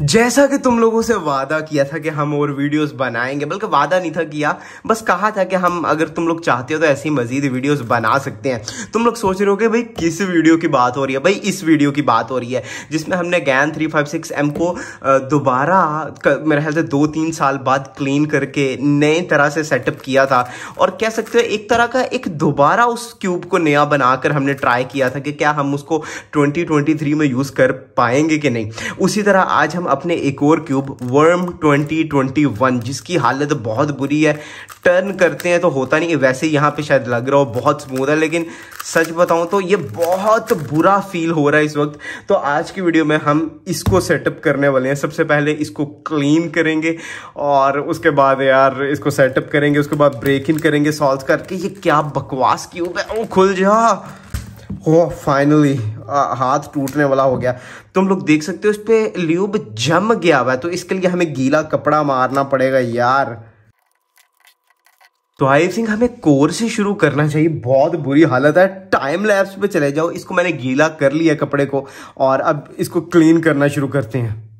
जैसा कि तुम लोगों से वादा किया था कि हम और वीडियोस बनाएंगे बल्कि वादा नहीं था किया बस कहा था कि हम अगर तुम लोग चाहते हो तो ऐसी मजीद वीडियोस बना सकते हैं तुम लोग सोच रहे हो कि भाई किस वीडियो की बात हो रही है भाई इस वीडियो की बात हो रही है जिसमें हमने GAN three five six M को दोबारा मेरे ख्याल से दो तीन साल बाद क्लीन करके नए तरह से सेटअप किया था और कह सकते हो एक तरह का एक दोबारा उस क्यूब को नया बनाकर हमने ट्राई किया था कि क्या हम उसको ट्वेंटी में यूज़ कर पाएंगे कि नहीं उसी तरह आज हम अपने एक और क्यूब वर्म 2021 जिसकी हालत बहुत बुरी है टर्न करते हैं तो होता नहीं है वैसे यहाँ पे शायद लग रहा हो बहुत स्मूथ है लेकिन सच बताऊँ तो ये बहुत बुरा फील हो रहा है इस वक्त तो आज की वीडियो में हम इसको सेटअप करने वाले हैं सबसे पहले इसको क्लीन करेंगे और उसके बाद यार इसको सेटअप करेंगे उसके बाद ब्रेक इन करेंगे सॉल्व करके ये क्या बकवास क्यूब है ओ खुल जा हो फाइनली हाथ टूटने वाला हो गया तुम लोग देख सकते हो इस पर ल्यूब जम गया हुआ है तो इसके लिए हमें गीला कपड़ा मारना पड़ेगा यार तो आई थिंक हमें कोर से शुरू करना चाहिए बहुत बुरी हालत है टाइम लैब्स पे चले जाओ इसको मैंने गीला कर लिया कपड़े को और अब इसको क्लीन करना शुरू करते हैं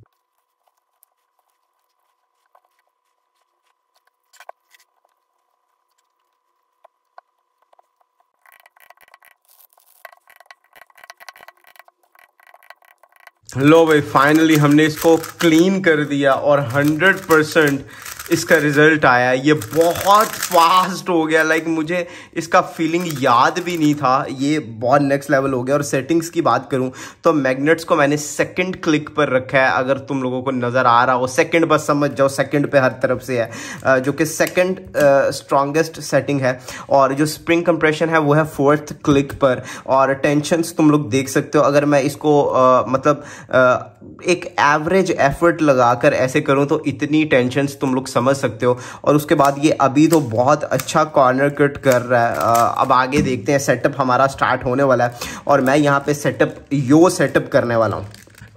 लो भाई फाइनली हमने इसको क्लीन कर दिया और 100 परसेंट इसका रिज़ल्ट आया ये बहुत फास्ट हो गया लाइक मुझे इसका फीलिंग याद भी नहीं था ये बहुत नेक्स्ट लेवल हो गया और सेटिंग्स की बात करूँ तो मैग्नेट्स को मैंने सेकंड क्लिक पर रखा है अगर तुम लोगों को नज़र आ रहा हो सेकंड बस समझ जाओ सेकंड पे हर तरफ से है जो कि सेकंड स्ट्रॉन्गेस्ट सेटिंग है और जो स्प्रिंग कंप्रेशन है वो है फोर्थ क्लिक पर और टेंशनस तुम लोग देख सकते हो अगर मैं इसको आ, मतलब आ, एक एवरेज एफर्ट लगाकर ऐसे करूँ तो इतनी टेंशनस तुम लोग समझ समझ सकते हो और उसके बाद ये अभी तो बहुत अच्छा कॉर्नर कट कर रहा है अब आगे देखते हैं सेटअप हमारा स्टार्ट होने वाला है और मैं यहाँ पे सेटअप यो सेटअप करने वाला हूँ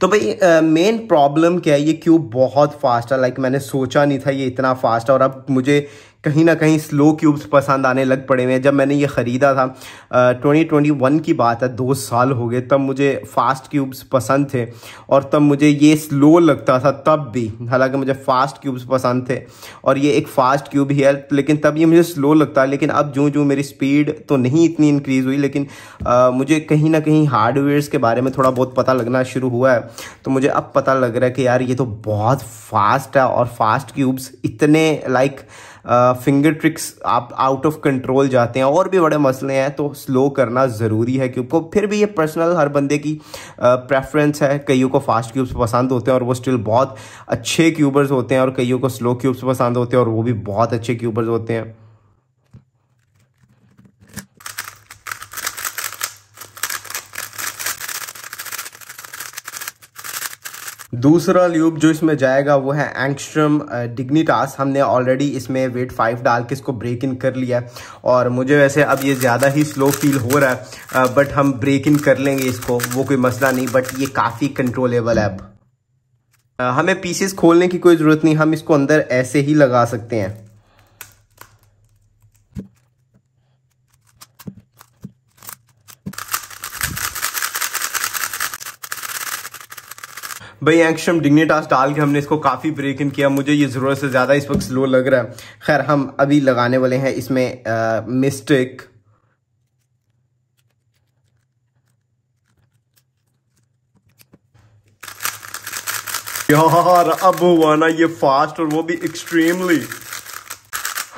तो भाई मेन प्रॉब्लम क्या है ये क्यों बहुत फास्ट है लाइक मैंने सोचा नहीं था ये इतना फास्ट है और अब मुझे कहीं ना कहीं स्लो क्यूब्स पसंद आने लग पड़े हुए हैं जब मैंने ये ख़रीदा था ट्वेंटी ट्वेंटी वन की बात है दो साल हो गए तब मुझे फास्ट क्यूब्स पसंद थे और तब मुझे ये स्लो लगता था तब भी हालांकि मुझे फास्ट क्यूब्स पसंद थे और ये एक फ़ास्ट क्यूब ही है लेकिन तब ये मुझे स्लो लगता है लेकिन अब जो जो मेरी स्पीड तो नहीं इतनी इंक्रीज़ हुई लेकिन आ, मुझे कहीं ना कहीं हार्डवेयर्स के बारे में थोड़ा बहुत पता लगना शुरू हुआ है तो मुझे अब पता लग रहा है कि यार ये तो बहुत फास्ट है और फास्ट क्यूब्स इतने लाइक like, फिंगर ट्रिक्स आप आउट ऑफ कंट्रोल जाते हैं और भी बड़े मसले हैं तो स्लो करना ज़रूरी है क्यूब को फिर भी ये पर्सनल हर बंदे की प्रेफरेंस है कईयों को फास्ट क्यूब्स पसंद होते हैं और वो स्टिल बहुत अच्छे क्यूबर्स होते हैं और कईयों को स्लो क्यूब्स पसंद होते हैं और वो भी बहुत अच्छे क्यूबर्स होते हैं दूसरा ल्यूब जो इसमें जाएगा वो है एंगस्ट्रम डिग्निटास हमने ऑलरेडी इसमें वेट फाइव डाल के इसको ब्रेक इन कर लिया और मुझे वैसे अब ये ज़्यादा ही स्लो फील हो रहा है बट हम ब्रेक इन कर लेंगे इसको वो कोई मसला नहीं बट ये काफ़ी कंट्रोलेबल है अब हमें पीसेस खोलने की कोई ज़रूरत नहीं हम इसको अंदर ऐसे ही लगा सकते हैं भाई एक्शम डिग्निटास डाल के हमने इसको काफ़ी ब्रेक इन किया मुझे ये ज़रूरत से ज़्यादा इस वक्त स्लो लग रहा है खैर हम अभी लगाने वाले हैं इसमें मिस्टेक यार अब हुआ ना ये फास्ट और वो भी एक्सट्रीमली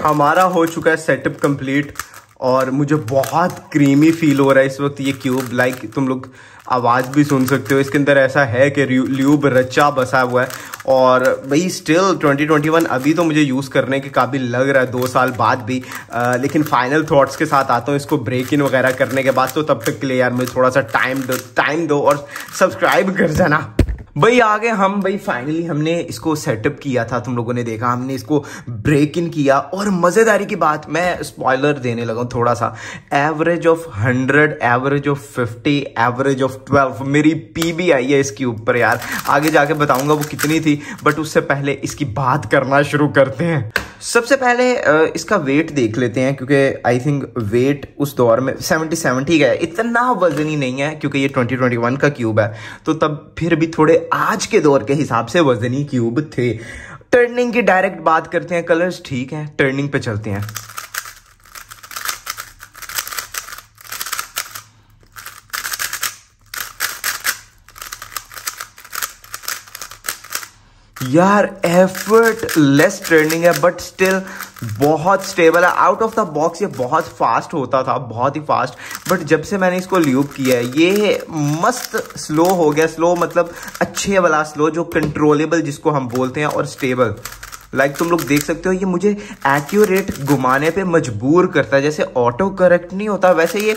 हमारा हो चुका है सेटअप कंप्लीट और मुझे बहुत क्रीमी फील हो रहा है इस वक्त ये क्यूब लाइक तुम लोग आवाज़ भी सुन सकते हो इसके अंदर ऐसा है कि ल्यूब रचा बसा हुआ है और भाई स्टिल 2021 अभी तो मुझे यूज़ करने के काबिल लग रहा है दो साल बाद भी आ, लेकिन फाइनल थॉट्स के साथ आता हूँ इसको ब्रेक इन वगैरह करने के बाद तो तब तक के लिए यार मुझे थोड़ा सा टाइम दो टाइम दो और सब्सक्राइब कर जाना भाई आगे हम भाई फाइनली हमने इसको सेटअप किया था तुम लोगों ने देखा हमने इसको ब्रेक इन किया और मज़ेदारी की बात मैं स्पॉयलर देने लगा हूं थोड़ा सा average of hundred average of fifty average of twelve मेरी पी भी आई है इसके ऊपर यार आगे जाके बताऊंगा वो कितनी थी बट उससे पहले इसकी बात करना शुरू करते हैं सबसे पहले इसका वेट देख लेते हैं क्योंकि आई थिंक वेट उस दौर में सेवेंटी सेवन ठीक है इतना वजन ही नहीं है क्योंकि ये ट्वेंटी ट्वेंटी वन का क्यूब है तो तब फिर भी थोड़े आज के दौर के हिसाब से वजनी क्यूब थे टर्निंग की डायरेक्ट बात करते हैं कलर्स ठीक है टर्निंग पे चलते हैं यार एफर्टलेस ट्रेंडिंग है बट स्टिल बहुत स्टेबल है आउट ऑफ द बॉक्स ये बहुत फास्ट होता था बहुत ही फास्ट बट जब से मैंने इसको ल्यूब किया है ये मस्त स्लो हो गया स्लो मतलब अच्छे वाला स्लो जो कंट्रोलेबल जिसको हम बोलते हैं और स्टेबल लाइक like, तुम लोग देख सकते हो ये मुझे एक्यूरेट घुमाने पे मजबूर करता है जैसे ऑटो करेक्ट नहीं होता वैसे ये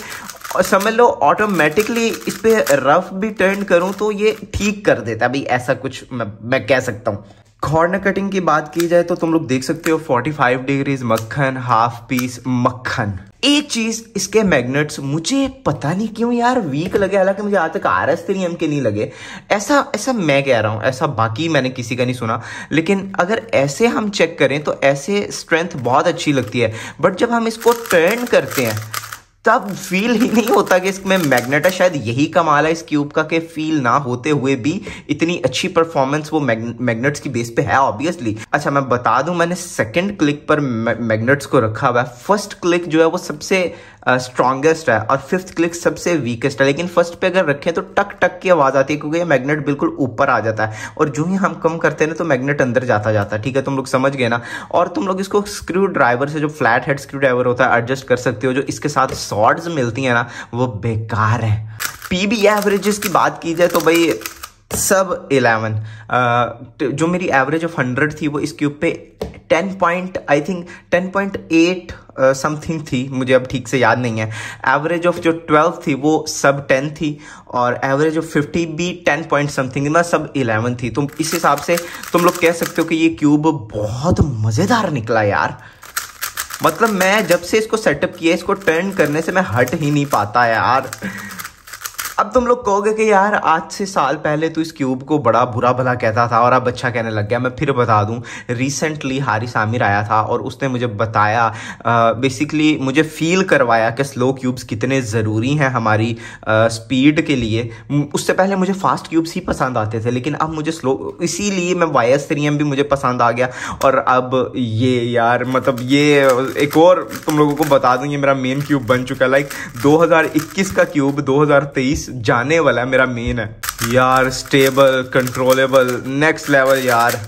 और समझ लो ऑटोमेटिकली इस पर रफ भी टर्न करूँ तो ये ठीक कर देता है भाई ऐसा कुछ मैं, मैं कह सकता हूँ कॉर्नर कटिंग की बात की जाए तो तुम लोग देख सकते हो 45 डिग्रीज मक्खन हाफ पीस मक्खन एक चीज इसके मैग्नेट्स मुझे पता नहीं क्यों यार वीक लगे हालांकि मुझे आज तक आर एस थ्री एम के नहीं लगे ऐसा ऐसा मैं कह रहा हूँ ऐसा बाकी मैंने किसी का नहीं सुना लेकिन अगर ऐसे हम चेक करें तो ऐसे स्ट्रेंथ बहुत अच्छी लगती है बट जब हम इसको टर्न करते हैं तब फील ही नहीं होता कि इसमें मैग्नेटा शायद यही कमाल है इस क्यूब का कि फील ना होते हुए भी इतनी अच्छी परफॉर्मेंस वो मैग्नेट्स की बेस पे है ऑब्वियसली अच्छा मैं बता दूं मैंने सेकंड क्लिक पर मैग्नेट्स को रखा हुआ है फर्स्ट क्लिक जो है वो सबसे स्ट्रांगेस्ट है और फिफ्थ क्लिक सबसे वीकेस्ट है लेकिन फर्स्ट पे अगर रखें तो टक टक की आवाज़ आती है क्योंकि ये मैग्नेट बिल्कुल ऊपर आ जाता है और जो ही हम कम करते हैं ना तो मैग्नेट अंदर जाता जाता है ठीक है तुम लोग समझ गए ना और तुम लोग इसको स्क्रू ड्राइवर से जो फ्लैट हेड स्क्रू ड्राइवर होता है एडजस्ट कर सकते हो जो इसके साथ सॉर्ड्स मिलती हैं ना वो बेकार है पी बी एवरेजेस की बात की जाए तो भाई सब इलेवन जो मेरी एवरेज ऑफ हंड्रेड थी वो इस क्यूब पे ten point I think ten point eight something थी मुझे अब ठीक से याद नहीं है एवरेज ऑफ जो ट्वेल्व थी वो सब टेन थी और एवरेज ऑफ फिफ्टी भी टेन पॉइंट समथिंग ना सब इलेवन थी तो इस हिसाब से तुम लोग कह सकते हो कि ये क्यूब बहुत मज़ेदार निकला यार मतलब मैं जब से इसको सेटअप किया इसको टर्न करने से मैं हट ही नहीं पाता यार अब तुम लोग कहोगे कि यार आज से साल पहले तो इस क्यूब को बड़ा बुरा भला कहता था और अब अच्छा कहने लग गया मैं फिर बता दूं रिसेंटली हारिस आमिर आया था और उसने मुझे बताया बेसिकली मुझे फील करवाया कि स्लो क्यूब्स कितने ज़रूरी हैं हमारी स्पीड के लिए उससे पहले मुझे फास्ट क्यूब्स ही पसंद आते थे लेकिन अब मुझे स्लो इसीलिए मैं वायस एस एम भी मुझे पसंद आ गया और अब ये यार मतलब ये एक और तुम लोगों को बता दूँ ये मेरा मेन क्यूब बन चुका है लाइक 2021 का क्यूब 2023 जाने वाला है मेरा मेन है यार स्टेबल कंट्रोलेबल नेक्स्ट लेवल यार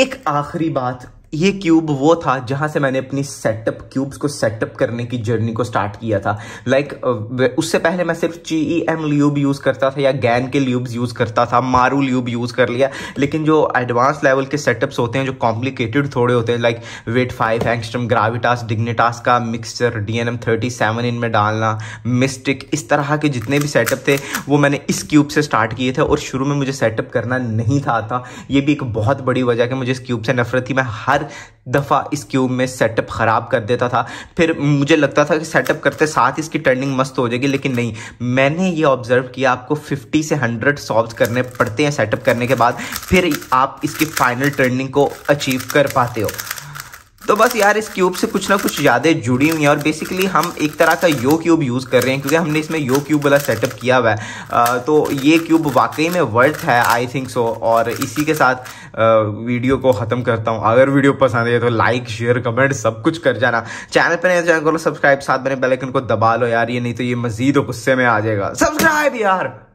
एक आखिरी बात ये क्यूब वो था जहाँ से मैंने अपनी सेटअप क्यूब्स को सेटअप करने की जर्नी को स्टार्ट किया था लाइक like, उससे पहले मैं सिर्फ G E M lube use करता था या गैन के ल्यूब्स यूज़ करता था मारू ल्यूब यूज़ कर लिया लेकिन जो एडवांस लेवल के सेटअप्स होते हैं जो कॉम्प्लिकेटेड थोड़े होते हैं like Weight five Angstrom Gravitas Dignitas का mixture D N M thirty seven इनमें डालना मिस्टिक इस तरह के जितने भी सेटअप थे वो मैंने इस क्यूब से स्टार्ट किए थे और शुरू में मुझे सेटअप करना नहीं था आता ये भी एक बहुत बड़ी वजह कि मुझे इस क्यूब से नफरत थी मैं हर दफ़ा इस क्यूब में सेटअप ख़राब कर देता था फिर मुझे लगता था कि सेटअप करते साथ इसकी टर्निंग मस्त हो जाएगी लेकिन नहीं मैंने ये ऑब्ज़र्व किया आपको 50 से 100 सॉल्व करने पड़ते हैं सेटअप करने के बाद फिर आप इसकी फाइनल टर्निंग को अचीव कर पाते हो तो बस यार इस क्यूब से कुछ ना कुछ यादें जुड़ी हुई हैं और बेसिकली हम एक तरह का यो क्यूब यूज़ कर रहे हैं क्योंकि हमने इसमें यो क्यूब वाला सेटअप किया हुआ है तो ये क्यूब वाकई में वर्थ है आई थिंक सो और इसी के साथ वीडियो को ख़त्म करता हूँ अगर वीडियो पसंद है तो लाइक शेयर कमेंट सब कुछ कर जाना चैनल पर नहीं चैनल को सब्सक्राइब साथ बने बेलाइकन को दबा लो यार ये नहीं तो ये मजीद गुस्से में आ जाएगा सब्सक्राइब यार